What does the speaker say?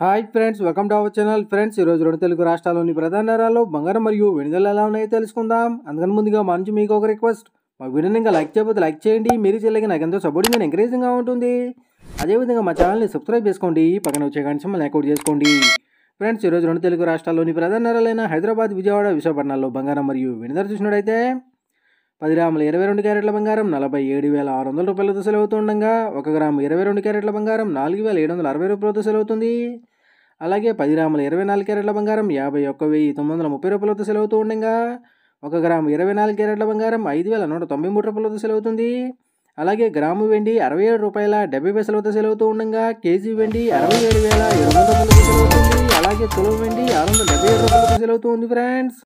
hi friends welcome to our channel friends ఈరోజు రెండు తెలుగు రాష్ట్రాల్లోని ప్రధాన నగరాల్లో బంగారం మరియు వెనుదల ఎలా ఉన్నాయో తెలుసుకుందాం అందుకని ముందుగా మా నుంచి మీకు ఒక రిక్వెస్ట్ మా వీడియోని ఇంకా లైక్ చేయకపోతే లైక్ చేయండి మీరు చెల్లెకి నాకు ఎంతో సపోర్టింగ్ అండ్ ఎంకరేజింగ్గా ఉంటుంది అదేవిధంగా మా ఛానల్ని సబ్స్క్రైబ్ చేసుకోండి పక్కన వచ్చే గంట మళ్ళీ అవుట్ చేసుకోండి ఫ్రెండ్స్ ఈరోజు రెండు తెలుగు రాష్ట్రాల్లోని ప్రధాన నగరాలైన హైదరాబాద్ విజయవాడ విశాఖపట్నంలో బంగారం మరియు వెనుదల చూసినట్టయితే పది గ్రాముల ఇరవై రెండు క్యారెట్ల బంగారం నలభై ఏడు వేల ఆరు వందల రూపాయలతో సెలవుతుండగా ఒక గ్రాము ఇరవై రెండు క్యారెట్ల బంగారం నాలుగు వేల ఏడు వందల అరవై రూపాయలతో సెలవుతుంది అలాగే పది గ్రాముల ఇరవై నాలుగు క్యారెట్ల బంగారం యాభై ఒక్క వెయ్యి తొమ్మిది వందల ముప్పై రూపాయలతో సెలవుతూ ఉండగా ఒక గ్రాము ఇరవై నాలుగు క్యారెట్ల బంగారం ఐదు వేల నూట తొంభై మూడు రూపాయలతో సెలవుతుంది అలాగే గ్రాము వెండి అరవై ఏడు రూపాయల డెబ్బై పైసలతో సెలవుతూ ఉండగా కేజీ వెండి అరవై ఏడు వేల ఎనిమిది వందల అలాగే తులం వెండి ఆరు వందల డెబ్బై ఏడు రూపాయలతో సెలవుతూ ఉంది ఫ్రెండ్స్